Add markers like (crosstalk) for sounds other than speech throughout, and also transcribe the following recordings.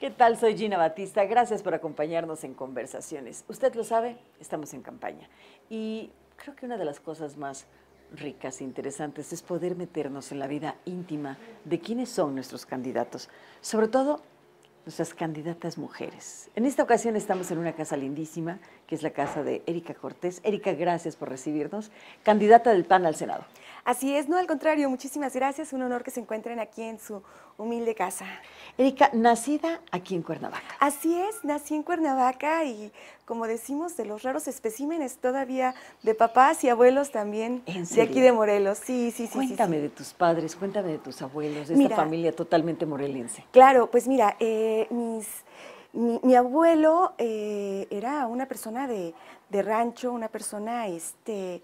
¿Qué tal? Soy Gina Batista. Gracias por acompañarnos en Conversaciones. Usted lo sabe, estamos en campaña. Y creo que una de las cosas más ricas e interesantes es poder meternos en la vida íntima de quiénes son nuestros candidatos, sobre todo nuestras candidatas mujeres. En esta ocasión estamos en una casa lindísima, que es la casa de Erika Cortés. Erika, gracias por recibirnos, candidata del PAN al Senado. Así es, no, al contrario, muchísimas gracias. Un honor que se encuentren aquí en su humilde casa. Erika, nacida aquí en Cuernavaca. Así es, nací en Cuernavaca y como decimos, de los raros especímenes todavía de papás y abuelos también de aquí de Morelos. Sí, sí, sí. Cuéntame de tus padres, cuéntame de tus abuelos, de esta familia totalmente morelense. Claro, pues mira, eh, mis... Mi, abuelo eh, era una persona de, de, rancho, una persona este,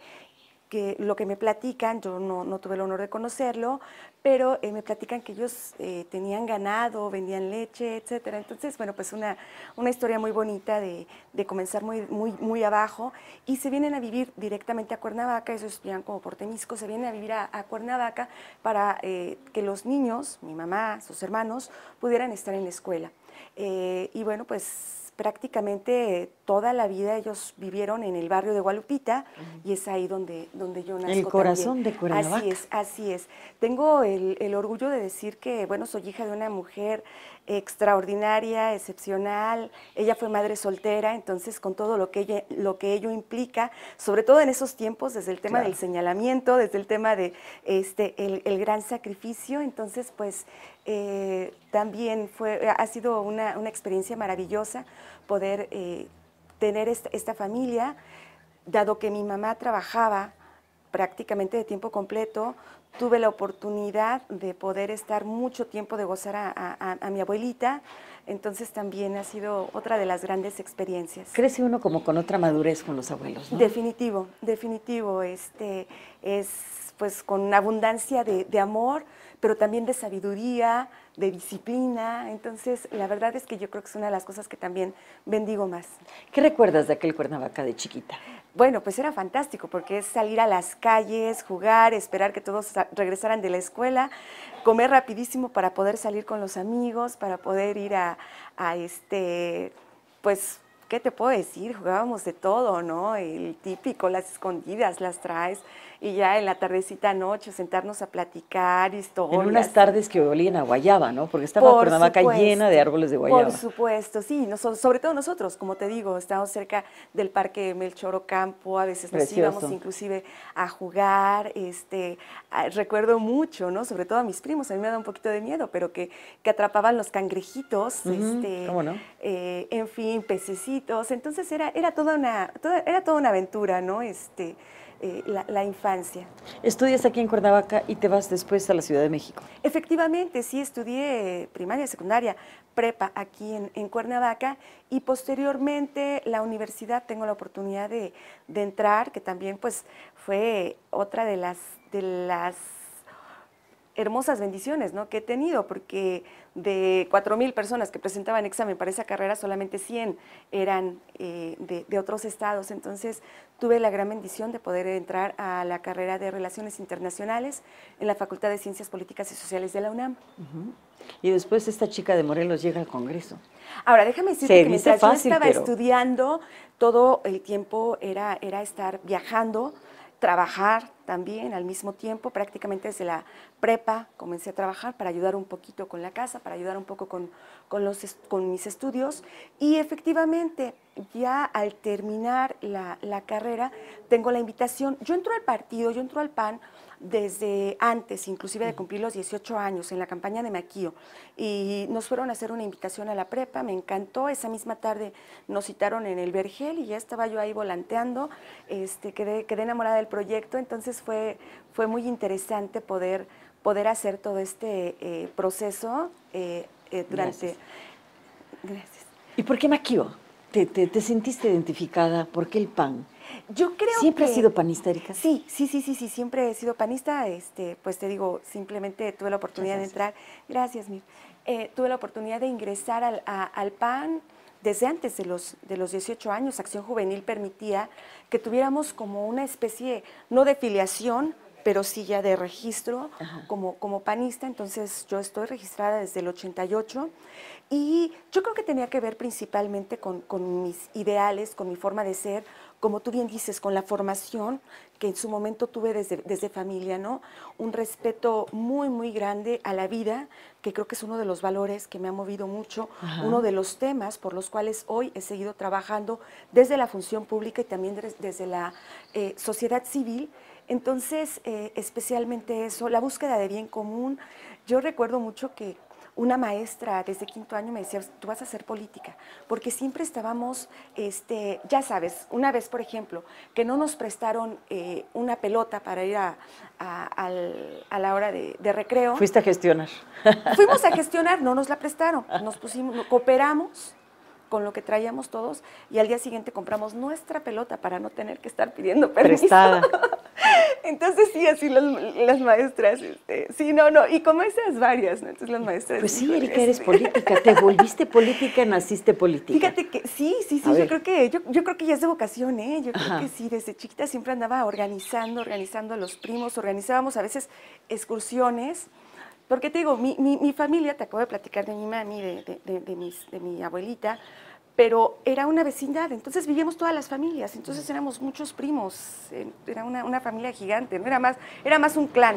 que lo que me platican, yo no, tuve el honor de conocerlo, pero eh, me platican que ellos eh, tenían ganado, vendían leche, etcétera. Entonces, bueno, pues una, una historia muy bonita de, comenzar muy, muy, muy abajo y se vienen a vivir directamente a Cuernavaca, eso es como por se vienen a vivir a, Cuernavaca para eh, que los niños, mi mamá, sus hermanos, pudieran estar en la escuela. y bueno, pues prácticamente toda la vida ellos vivieron en el barrio de Gualupita y es ahí donde, donde yo nací. El corazón de Cuernavaca. Así es, así es. Tengo el, orgullo de decir que, bueno, soy hija de una mujer extraordinaria, excepcional. Ella fue madre soltera, entonces con todo lo que, lo que ello implica, sobre todo en esos tiempos, desde el tema del señalamiento, desde el tema de este, el, el gran sacrificio, entonces pues eh, también fue, eh, ha sido una, experiencia maravillosa poder eh, tener esta, familia, dado que mi mamá trabajaba prácticamente de tiempo completo, tuve la oportunidad de poder estar mucho tiempo, de gozar a mi abuelita, entonces también ha sido otra de las grandes experiencias. Crece uno como con otra madurez con los abuelos, ¿no? Definitivo, definitivo. Este, es pues con abundancia de amor, pero también de sabiduría, de disciplina. Entonces, la verdad es que yo creo que es una de las cosas que también bendigo más. ¿Qué recuerdas de aquel Cuernavaca de chiquita? bueno, pues era fantástico porque es salir a las calles, jugar, esperar que todos regresaran de la escuela, comer rapidísimo para poder salir con los amigos, para poder ir a, este, pues, ¿qué te puedo decir? Jugábamos de todo, ¿no? El típico, las escondidas, las traes, y ya en la tardecita noche sentarnos a platicar historias. En unas tardes que olían a guayaba, ¿no? Porque estaba por Cuernavaca llena de árboles de guayaba. Por supuesto, sí, sobre todo nosotros, como te digo, estábamos cerca del parque Melchor Campo a veces nos íbamos inclusive a jugar, este, recuerdo mucho, ¿no? Sobre todo a mis primos, a mí me da un poquito de miedo, pero que, atrapaban los cangrejitos, este, ¿Cómo no? Eh, en fin, pececitos, entonces era, era toda una, era toda una aventura, ¿no? Este, eh, la, infancia. Estudias aquí en Cuernavaca y te vas después a la Ciudad de México. Efectivamente, sí, estudié primaria, secundaria, prepa aquí en, Cuernavaca y posteriormente la universidad tengo la oportunidad de, de entrar, que también pues fue otra de las, de las hermosas bendiciones ¿no? que he tenido, porque de 4.000 personas que presentaban examen para esa carrera, solamente 100 eran eh, de, otros estados. Entonces tuve la gran bendición de poder entrar a la carrera de Relaciones Internacionales en la Facultad de Ciencias Políticas y Sociales de la UNAM. Y después esta chica de Morelos llega al Congreso. Ahora, déjame decirte que yo estaba estudiando, todo el tiempo era, era estar viajando, trabajar, también al mismo tiempo, prácticamente desde la prepa comencé a trabajar para ayudar un poquito con la casa, para ayudar un poco con, los, con mis estudios y efectivamente ya al terminar la, carrera tengo la invitación, yo entro al partido, yo entro al PAN desde antes, inclusive de cumplir los 18 años, en la campaña de Maquío, y nos fueron a hacer una invitación a la prepa, me encantó, esa misma tarde nos citaron en el Vergel y ya estaba yo ahí volanteando, este, quedé, quedé enamorada del proyecto, entonces fue, fue muy interesante poder, poder hacer todo este eh, proceso eh, eh, durante... Gracias. ¿Y por qué Maquío? ¿Te, te, te sentiste identificada? ¿Por qué el pan? Yo creo ¿Siempre he sido panista, Erika? Sí, sí, sí, sí, siempre he sido panista. Este, pues te digo, simplemente tuve la oportunidad de entrar. Gracias, Mir. Eh, tuve la oportunidad de ingresar al, al PAN desde antes de los, de los 18 años. Acción Juvenil permitía que tuviéramos como una especie, no de filiación, pero sí ya de registro como, como panista, entonces yo estoy registrada desde el 88 y yo creo que tenía que ver principalmente con, con, mis ideales, con mi forma de ser, como tú bien dices, con la formación que en su momento tuve desde, familia, ¿no? Un respeto muy, muy grande a la vida, que creo que es uno de los valores que me ha movido mucho, uno de los temas por los cuales hoy he seguido trabajando desde la función pública y también desde la eh, sociedad civil. Entonces, eh, especialmente eso, la búsqueda de bien común. Yo recuerdo mucho que una maestra desde quinto año me decía, tú vas a hacer política, porque siempre estábamos, este, ya sabes, una vez, por ejemplo, que no nos prestaron eh, una pelota para ir a, la hora de, recreo. Fuiste a gestionar. (laughs) Fuimos a gestionar, no nos la prestaron, nos pusimos, cooperamos con lo que traíamos todos y al día siguiente compramos nuestra pelota para no tener que estar pidiendo permiso. Prestada. (laughs) (laughs) Entonces sí, así las, maestras, este, sí, no, no, y como esas varias, ¿no? Entonces las maestras... Pues sí, Erika, eres este (laughs) política, te volviste política, naciste política. Fíjate que sí, sí, sí, yo creo, que, yo, yo, creo que ya es de vocación, ¿eh? Yo creo que sí, desde chiquita siempre andaba organizando, organizando a los primos, organizábamos a veces excursiones, porque te digo, mi, mi, mi familia, te acabo de platicar de mi mami, de, de, de, de mi abuelita, pero era una vecindad, entonces vivíamos todas las familias, entonces éramos muchos primos, era una, familia gigante, no era más, era más un clan.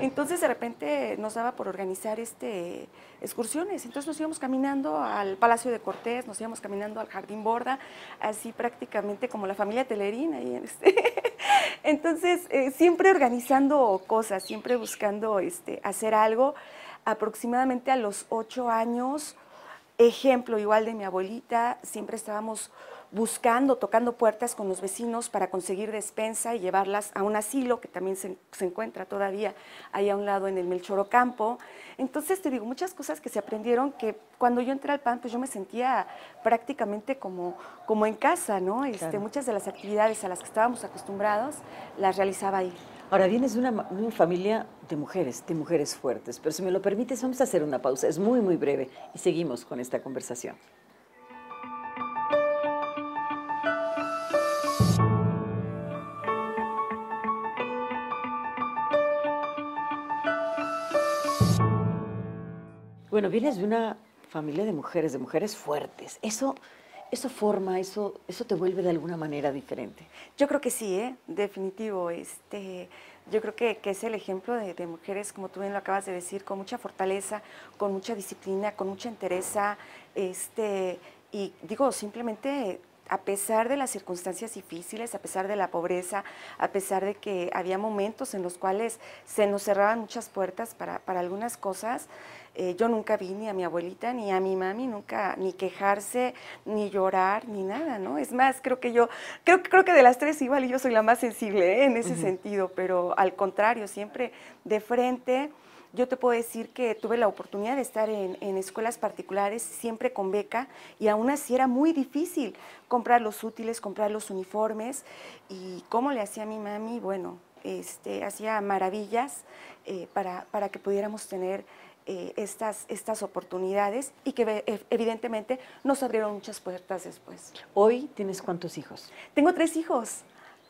Entonces de repente nos daba por organizar este excursiones, entonces nos íbamos caminando al Palacio de Cortés, nos íbamos caminando al Jardín Borda, así prácticamente como la familia Telerín este. (laughs) entonces eh, siempre organizando cosas, siempre buscando este, hacer algo. Aproximadamente a los ocho años Ejemplo, igual de mi abuelita, siempre estábamos buscando, tocando puertas con los vecinos para conseguir despensa y llevarlas a un asilo que también se, encuentra todavía ahí a un lado en el Campo. Entonces te digo, muchas cosas que se aprendieron que cuando yo entré al PAN, pues yo me sentía prácticamente como, como en casa, ¿no? Este, muchas de las actividades a las que estábamos acostumbrados las realizaba ahí. Ahora, vienes de una, familia de mujeres, de mujeres fuertes, pero si me lo permites, vamos a hacer una pausa. Es muy, muy breve y seguimos con esta conversación. Bueno, vienes de una familia de mujeres, de mujeres fuertes. Eso eso forma, eso, eso te vuelve de alguna manera diferente. Yo creo que sí, ¿eh? definitivo. Este, yo creo que, es el ejemplo de, mujeres, como tú bien lo acabas de decir, con mucha fortaleza, con mucha disciplina, con mucha entereza, este, y digo, simplemente a pesar de las circunstancias difíciles, a pesar de la pobreza, a pesar de que había momentos en los cuales se nos cerraban muchas puertas para, algunas cosas, eh, yo nunca vi ni a mi abuelita ni a mi mami nunca ni quejarse, ni llorar, ni nada, ¿no? Es más, creo que yo, creo, creo que de las tres igual yo soy la más sensible ¿eh? en ese sentido, pero al contrario, siempre de frente. Yo te puedo decir que tuve la oportunidad de estar en, escuelas particulares, siempre con beca, y aún así era muy difícil comprar los útiles, comprar los uniformes, y cómo le hacía mi mami, bueno, este, hacía maravillas eh, para, que pudiéramos tener eh, estas, estas oportunidades y que eh, evidentemente nos abrieron muchas puertas después. Hoy tienes cuántos hijos? Tengo tres hijos.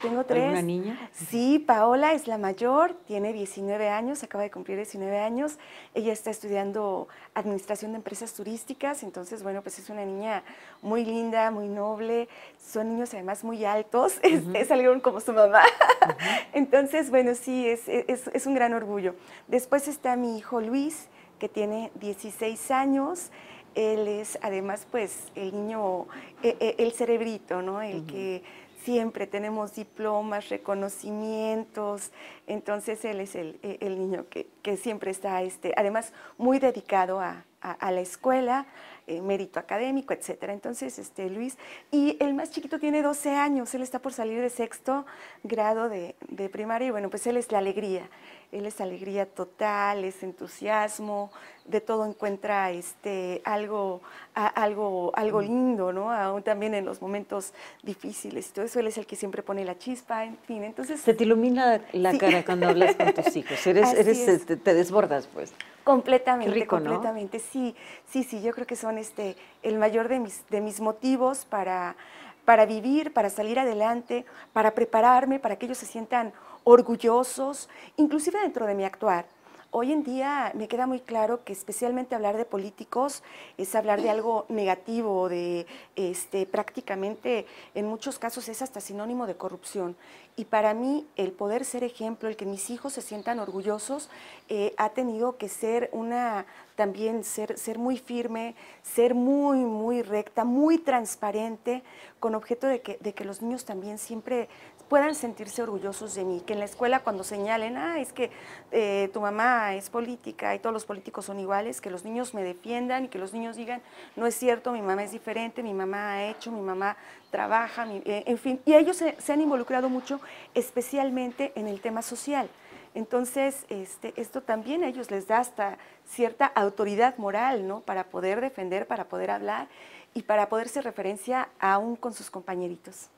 Tengo tres. ¿Una niña? Sí, Paola es la mayor, tiene 19 años, acaba de cumplir 19 años. Ella está estudiando administración de empresas turísticas, entonces, bueno, pues es una niña muy linda, muy noble. Son niños además muy altos, (laughs) es, salieron como su mamá. (laughs) entonces, bueno, sí, es, un gran orgullo. Después está mi hijo Luis, que tiene 16 años. Él es además pues el niño, e, e, el cerebrito, ¿no? El que siempre tenemos diplomas, reconocimientos, entonces él es el, eh, niño que, siempre está, este, además, muy dedicado a la escuela, eh, mérito académico, etcétera. Entonces, este, Luis, y el más chiquito tiene 12 años, él está por salir de sexto grado de, de primaria y bueno, pues él es la alegría, él es alegría total, es entusiasmo, de todo encuentra este, algo, algo, algo mm. lindo, ¿no? Aún también en los momentos difíciles y todo eso, él es el que siempre pone la chispa, en fin, entonces... Se te ilumina la cara cuando hablas con tus hijos, eres, (laughs) este, te desbordas pues. Completamente, completamente. Sí, sí, sí, yo creo que son este el mayor de mis, de mis motivos para, para vivir, para salir adelante, para prepararme, para que ellos se sientan orgullosos, inclusive dentro de mi actuar. Hoy en día me queda muy claro que especialmente hablar de políticos es hablar de algo negativo, de este, prácticamente en muchos casos es hasta sinónimo de corrupción. Y para mí el poder ser ejemplo, el que mis hijos se sientan orgullosos, eh, ha tenido que ser una también ser, ser muy firme, ser muy, muy recta, muy transparente, con objeto de que, los niños también siempre puedan sentirse orgullosos de mí, que en la escuela cuando señalen, ah, es que eh, tu mamá es política y todos los políticos son iguales, que los niños me defiendan y que los niños digan, no es cierto, mi mamá es diferente, mi mamá ha hecho, mi mamá trabaja, eh, en fin. Y ellos se han involucrado mucho, especialmente en el tema social. Entonces, este, esto también a ellos les da hasta cierta autoridad moral, ¿no? Para poder defender, para poder hablar y para poderse referencia aún con sus compañeritos.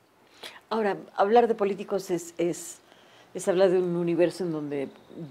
Ahora, hablar de políticos es, es es habla de un universo en donde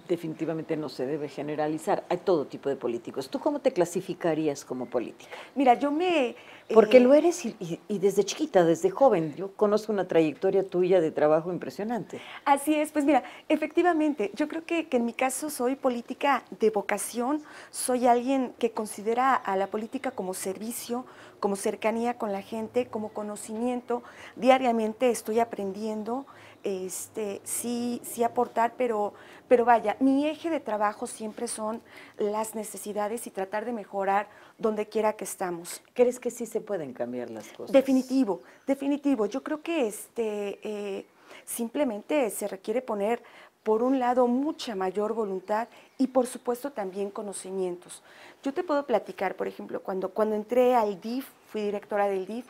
definitivamente no se debe generalizar. Hay todo tipo de políticos. ¿Tú cómo te clasificarías como política? Mira, yo me... Porque eh, lo eres y, desde chiquita, desde joven, yo conozco una trayectoria tuya de trabajo impresionante. Así es, pues mira, efectivamente, yo creo que, que en mi caso soy política de vocación, soy alguien que considera a la política como servicio, como cercanía con la gente, como conocimiento. Diariamente estoy aprendiendo este, sí, sí aportar, pero, pero vaya, mi eje de trabajo siempre son las necesidades y tratar de mejorar donde quiera que estamos. ¿Crees que sí se pueden cambiar las cosas? Definitivo, definitivo. Yo creo que este, eh, simplemente se requiere poner, por un lado, mucha mayor voluntad y, por supuesto, también conocimientos. Yo te puedo platicar, por ejemplo, cuando, cuando entré al DIF, fui directora del DIF,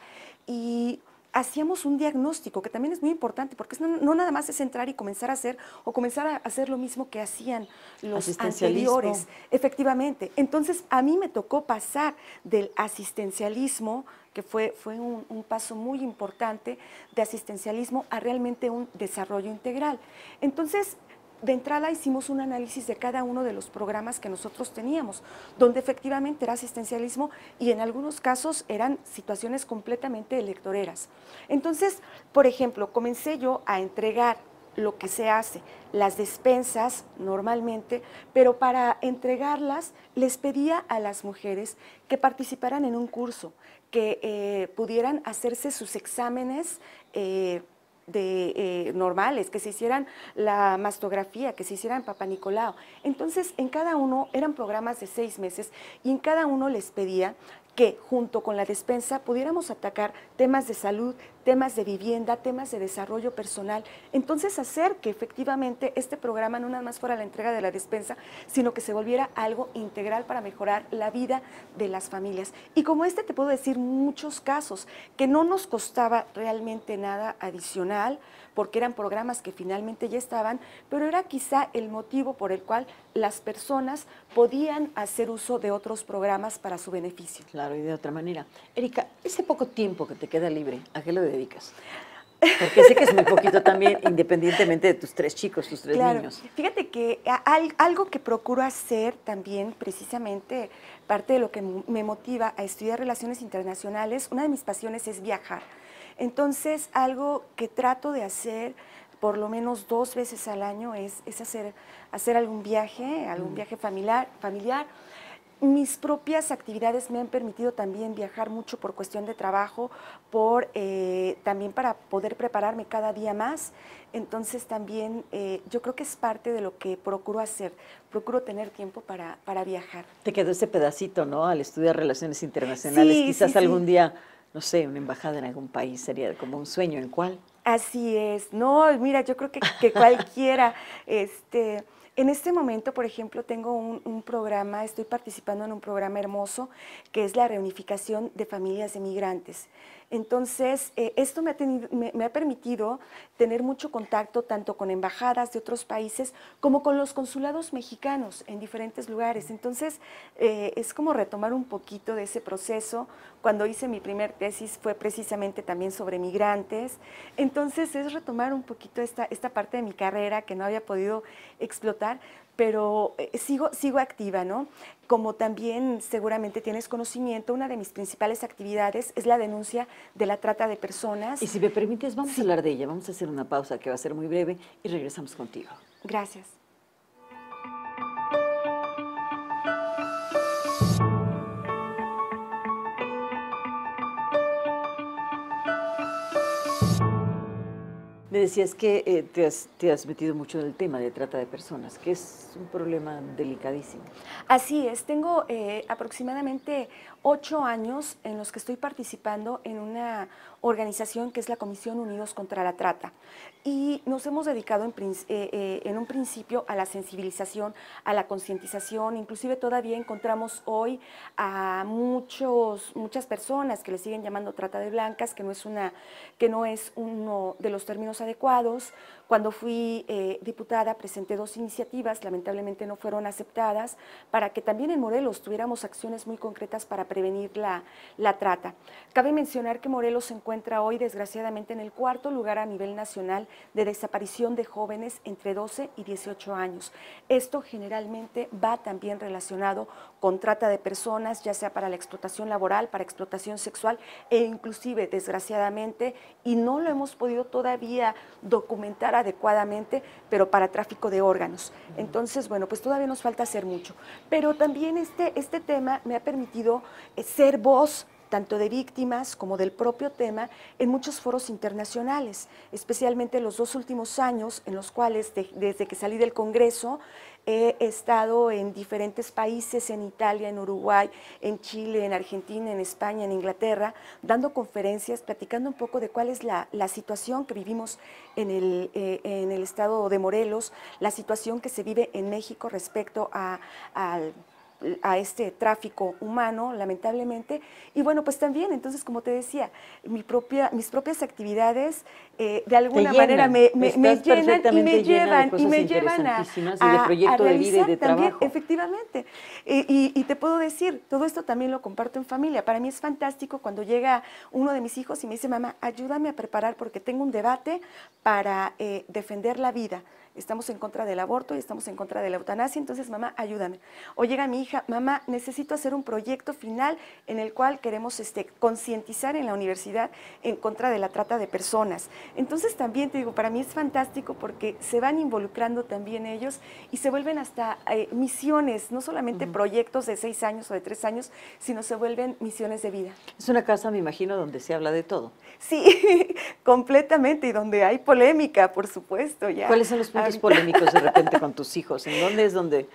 y hacíamos un diagnóstico, que también es muy importante, porque no, nada más es entrar y comenzar a hacer o comenzar a hacer lo mismo que hacían los anteriores. Efectivamente. Entonces, a mí me tocó pasar del asistencialismo, que fue, fue un, un, paso muy importante de asistencialismo a realmente un desarrollo integral. Entonces, de entrada hicimos un análisis de cada uno de los programas que nosotros teníamos, donde efectivamente era asistencialismo y en algunos casos eran situaciones completamente electoreras. Entonces, por ejemplo, comencé yo a entregar lo que se hace, las despensas normalmente, pero para entregarlas les pedía a las mujeres que participaran en un curso, que eh, pudieran hacerse sus exámenes. Eh, de eh, normales, que se hicieran la mastografía, que se hicieran Papa Nicolau. Entonces, en cada uno eran programas de seis meses y en cada uno les pedía que junto con la despensa pudiéramos atacar temas de salud, temas de vivienda, temas de desarrollo personal. Entonces hacer que efectivamente este programa no nada más fuera la entrega de la despensa, sino que se volviera algo integral para mejorar la vida de las familias. Y como este te puedo decir muchos casos que no nos costaba realmente nada adicional porque eran programas que finalmente ya estaban, pero era quizá el motivo por el cual las personas podían hacer uso de otros programas para su beneficio. Claro, y de otra manera. Erika, ese poco tiempo que te queda libre, ¿a qué lo dedicas? (laughs) Porque sé que es muy poquito también, independientemente de tus tres chicos, tus tres niños. Fíjate que algo que procuro hacer también, precisamente, parte de lo que me motiva a estudiar relaciones internacionales, una de mis pasiones es viajar. Entonces, algo que trato de hacer por lo menos dos veces al año es, es hacer, hacer algún viaje, algún mm. viaje familiar, familiar. Mis propias actividades me han permitido también viajar mucho por cuestión de trabajo, por, eh, también para poder prepararme cada día más. Entonces también eh, yo creo que es parte de lo que procuro hacer, procuro tener tiempo para, para viajar. Te quedó ese pedacito, ¿no? Al estudiar relaciones internacionales, quizás algún día no sé, una embajada en algún país sería como un sueño, ¿en cuál? Así es, no, mira, yo creo que, cualquiera, (laughs) este, en este momento, por ejemplo, tengo un, un, programa, estoy participando en un programa hermoso que es la reunificación de familias de migrantes. Entonces, eh, esto me ha, permitido tener mucho contacto tanto con embajadas de otros países como con los consulados mexicanos en diferentes lugares. Entonces, eh, es como retomar un poquito de ese proceso. Cuando hice mi primer tesis fue precisamente también sobre migrantes. Entonces, es retomar un poquito esta, esta parte de mi carrera que no había podido explotar, pero eh, sigo, sigo activa, ¿no? Como también seguramente tienes conocimiento, una de mis principales actividades es la denuncia de la trata de personas. Y si me permites, vamos a hablar de ella, vamos a hacer una pausa que va a ser muy breve y regresamos contigo. Gracias. Me decías que eh, te, has, metido mucho en el tema de trata de personas, que es un problema delicadísimo. Así es, tengo eh, aproximadamente ocho años en los que estoy participando en una organización que es la Comisión Unidos contra la Trata. Y nos hemos dedicado eh, eh, en, un principio a la sensibilización, a la concientización, inclusive todavía encontramos hoy a muchos, muchas personas que le siguen llamando trata de blancas, que no es, una, que no es uno de los términos adecuados. Cuando fui eh, diputada presenté dos iniciativas, lamentablemente no fueron aceptadas, para que también en Morelos tuviéramos acciones muy concretas para prevenir la, la trata. Cabe mencionar que Morelos se encuentra hoy desgraciadamente en el cuarto lugar a nivel nacional de desaparición de jóvenes entre 12 y 18 años. Esto generalmente va también relacionado con trata de personas, ya sea para la explotación laboral, para explotación sexual e inclusive, desgraciadamente, y no lo hemos podido todavía documentar adecuadamente, pero para tráfico de órganos. Entonces, bueno, pues todavía nos falta hacer mucho. Pero también este, este tema me ha permitido eh, ser voz tanto de víctimas como del propio tema en muchos foros internacionales, especialmente los dos últimos años en los cuales desde que salí del Congreso he estado en diferentes países, en Italia, en Uruguay, en Chile, en Argentina, en España, en Inglaterra, dando conferencias, platicando un poco de cuál es la, situación que vivimos eh, en el, estado de Morelos, la situación que se vive en México respecto a, al a este tráfico humano, lamentablemente. Y bueno, pues también, entonces, como te decía, mis propias actividades eh, de alguna manera me, llenan y me llevan, y me llevan a, realizar también, efectivamente. Eh, y, te puedo decir, todo esto también lo comparto en familia. Para mí es fantástico cuando llega uno de mis hijos y me dice, mamá, ayúdame a preparar porque tengo un debate para eh, defender la vida estamos en contra del aborto y estamos en contra de la eutanasia, entonces mamá, ayúdame. O llega mi hija, mamá, necesito hacer un proyecto final en el cual queremos este, concientizar en la universidad en contra de la trata de personas. Entonces también te digo, para mí es fantástico porque se van involucrando también ellos y se vuelven hasta eh, misiones, no solamente proyectos de seis años o de tres años, sino se vuelven misiones de vida. Es una casa, me imagino, donde se habla de todo. Sí, (laughs) completamente, y donde hay polémica, por supuesto. Ya. ¿Cuáles son los más polémicos de repente con tus hijos? ¿En dónde es donde...?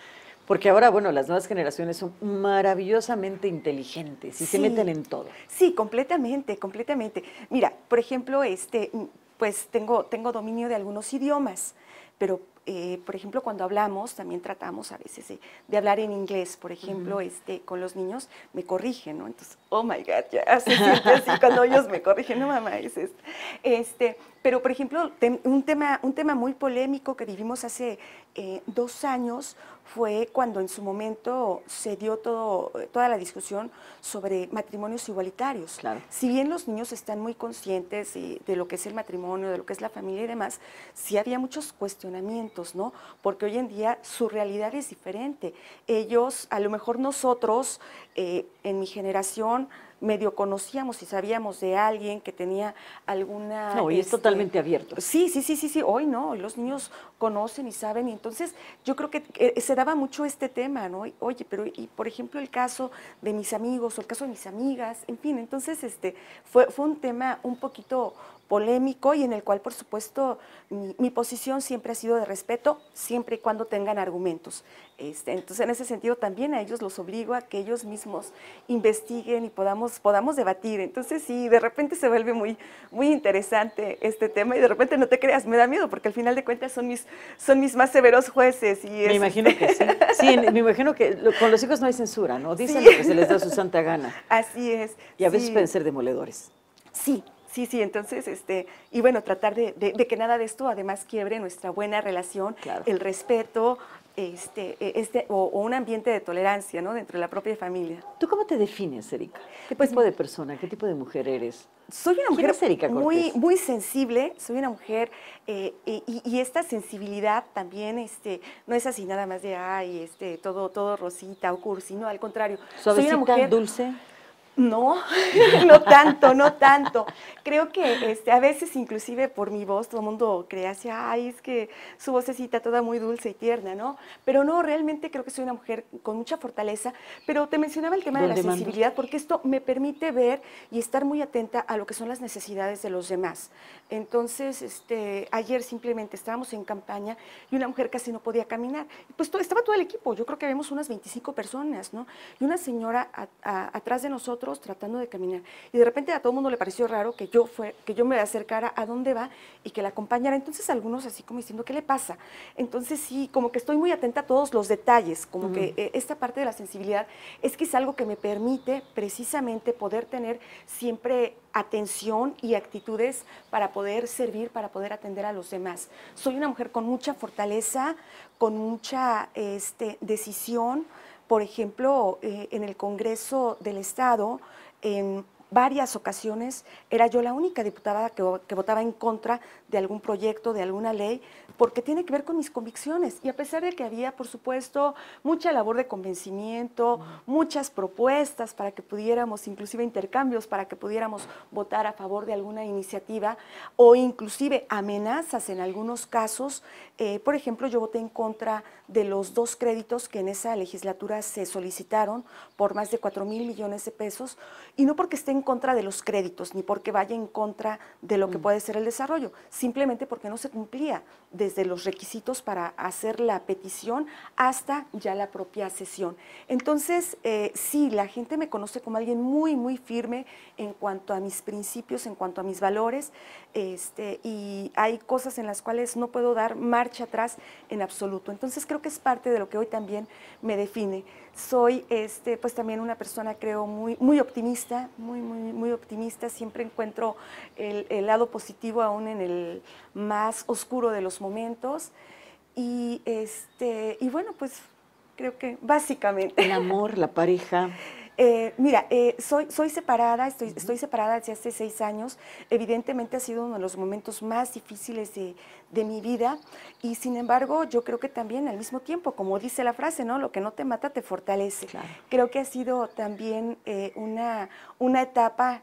Porque ahora, bueno, las nuevas generaciones son maravillosamente inteligentes y se meten en todo. Sí, completamente, completamente. Mira, por ejemplo, este, mm, pues tengo, tengo dominio de algunos idiomas, pero eh, por ejemplo, cuando hablamos, también tratamos a veces de hablar en inglés, por ejemplo, este, con los niños me corrigen, ¿no? Entonces, oh my God, ya (laughs) se siente así cuando ellos me corrigen, no mamá, es esto. Este, pero, por ejemplo, un, tema, un tema muy polémico que vivimos hace eh, dos años fue cuando en su momento se dio toda la discusión sobre matrimonios igualitarios. Si bien los niños están muy conscientes de, lo que es el matrimonio, de lo que es la familia y demás, sí había muchos cuestionamientos, ¿no? Porque hoy en día su realidad es diferente. Ellos, a lo mejor nosotros, eh, en mi generación, medio conocíamos y sabíamos de alguien que tenía alguna... No, y es este, totalmente abierto. Sí, sí, sí, sí, sí, hoy no, los niños conocen y saben, y entonces yo creo que eh, se daba mucho este tema, ¿no? Oye, pero y por ejemplo el caso de mis amigos o el caso de mis amigas, en fin, entonces este fue, fue un tema un poquito polémico y en el cual, por supuesto, mi, posición siempre ha sido de respeto, siempre y cuando tengan argumentos. Este, entonces, en ese sentido, también a ellos los obligo a que ellos mismos investiguen y podamos, podamos debatir. Entonces, sí, de repente se vuelve muy, muy interesante este tema y de repente no te creas, me da miedo porque al final de cuentas son mis, son mis más severos jueces. Y me imagino que sí. Sí, me imagino que con los hijos no hay censura, ¿no? Dicen lo que se les da su santa gana. (laughs) Así es. Y a veces pueden ser demoledores. Sí, Sí, sí, entonces, este, y bueno, tratar de, que nada de esto además quiebre nuestra buena relación, el respeto, este, e, este, o, un ambiente de tolerancia ¿no? dentro de la propia familia. ¿Tú cómo te defines, Erika? ¿Qué pues tipo de persona, qué tipo de mujer eres? Soy una mujer muy, muy sensible, soy una mujer eh, y, esta sensibilidad también este, no es así nada más de ay, este, todo, todo rosita o cursi, no, al contrario. ¿Soy una mujer dulce? No, (laughs) no tanto, no tanto. Creo que este, a veces inclusive por mi voz todo el mundo cree así, ay, es que su vocecita toda muy dulce y tierna, ¿no? Pero no, realmente creo que soy una mujer con mucha fortaleza, pero te mencionaba el tema de la sensibilidad porque esto me permite ver y estar muy atenta a lo que son las necesidades de los demás. Entonces, este, ayer simplemente estábamos en campaña y una mujer casi no podía caminar. Pues estaba todo el equipo, yo creo que habíamos unas 25 personas, ¿no? Y una señora atrás de nosotros tratando de caminar. Y de repente a todo mundo le pareció raro que yo, fue, que yo me acercara a dónde va y que la acompañara. Entonces algunos así como diciendo, ¿qué le pasa? Entonces sí, como que estoy muy atenta a todos los detalles, como que eh, esta parte de la sensibilidad es que es algo que me permite precisamente poder tener siempre atención y actitudes para poder servir, para poder atender a los demás. Soy una mujer con mucha fortaleza, con mucha este, decisión, por ejemplo, eh, en el Congreso del Estado, en varias ocasiones era yo la única diputada que, votaba en contra de algún proyecto, de alguna ley, porque tiene que ver con mis convicciones. Y a pesar de que había, por supuesto, mucha labor de convencimiento, muchas propuestas para que pudiéramos, inclusive intercambios, para que pudiéramos votar a favor de alguna iniciativa o inclusive amenazas en algunos casos. Eh, por ejemplo, yo voté en contra de los dos créditos que en esa legislatura se solicitaron por más de 4 mil millones de pesos, y no porque esté en contra de los créditos, ni porque vaya en contra de lo que mm. puede ser el desarrollo, simplemente porque no se cumplía desde los requisitos para hacer la petición hasta ya la propia sesión. Entonces, eh, sí, la gente me conoce como alguien muy, muy firme en cuanto a mis principios, en cuanto a mis valores, este, y hay cosas en las cuales no puedo dar marcha atrás en absoluto. Entonces, creo que es parte de lo que hoy también me define soy este, pues también una persona, creo, muy, muy optimista, muy, muy, muy optimista. Siempre encuentro el, lado positivo aún en el más oscuro de los momentos. Y, este, y bueno, pues creo que básicamente. El amor, la pareja. (laughs) Eh, mira, eh, soy, soy separada, estoy, estoy separada desde hace seis años. Evidentemente ha sido uno de los momentos más difíciles de, mi vida y sin embargo yo creo que también al mismo tiempo, como dice la frase, ¿no? Lo que no te mata te fortalece. Creo que ha sido también eh, una, una etapa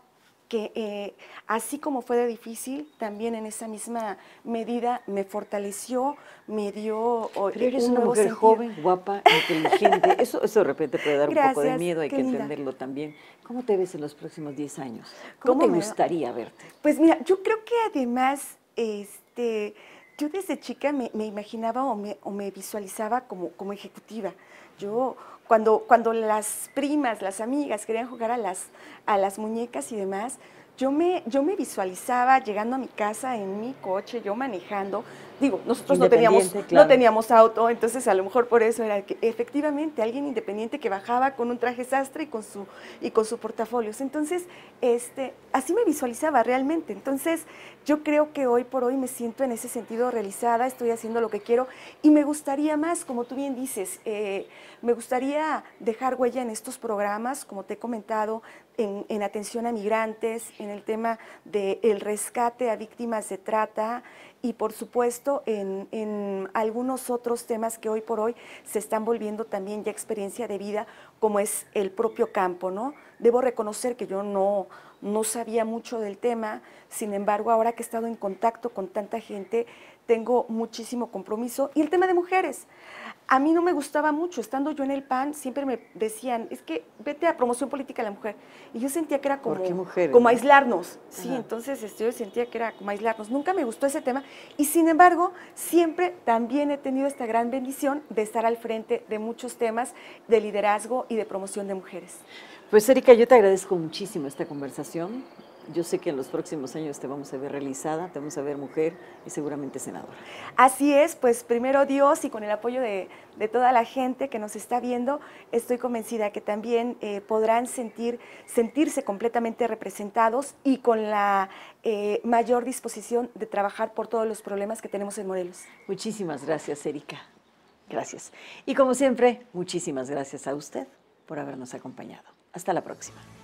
que eh, así como fue difícil, también en esa misma medida me fortaleció, me dio... Pero eres una mujer joven, guapa, inteligente. (laughs) eso, de repente puede dar un poco de miedo, hay que entenderlo también. ¿Cómo te ves en los próximos 10 años? ¿Cómo, te gustaría verte? Pues mira, yo creo que además, este yo desde chica me, imaginaba o me, o me, visualizaba como, como ejecutiva. Yo, cuando, cuando las primas, las amigas querían jugar a las, a las muñecas y demás, yo me, yo me visualizaba llegando a mi casa en mi coche, yo manejando. Digo, nosotros no teníamos, no teníamos auto, entonces a lo mejor por eso era que efectivamente alguien independiente que bajaba con un traje sastre y con su, y con su portafolios. Entonces, este, así me visualizaba realmente. Entonces, yo creo que hoy por hoy me siento en ese sentido realizada, estoy haciendo lo que quiero y me gustaría más, como tú bien dices, eh, me gustaría dejar huella en estos programas, como te he comentado, en, atención a migrantes, en el tema del rescate a víctimas de trata y por supuesto en, algunos otros temas que hoy por hoy se están volviendo también ya experiencia de vida, como es el propio campo, ¿no? Debo reconocer que yo no, no sabía mucho del tema, sin embargo, ahora que he estado en contacto con tanta gente, tengo muchísimo compromiso. Y el tema de mujeres a mí no me gustaba mucho. Estando yo en el PAN, siempre me decían, es que vete a promoción política de la mujer. Y yo sentía que era como, como aislarnos. Sí, entonces este, yo sentía que era como aislarnos. Nunca me gustó ese tema. Y sin embargo, siempre también he tenido esta gran bendición de estar al frente de muchos temas de liderazgo y de promoción de mujeres. Pues Erika, yo te agradezco muchísimo esta conversación yo sé que en los próximos años te vamos a ver realizada, te vamos a ver mujer y seguramente senadora. Así es, pues primero Dios y con el apoyo de, toda la gente que nos está viendo, estoy convencida que también eh, podrán sentir, sentirse completamente representados y con la eh, mayor disposición de trabajar por todos los problemas que tenemos en Morelos. Muchísimas gracias, Erika. Gracias. Y como siempre, muchísimas gracias a usted por habernos acompañado. Hasta la próxima.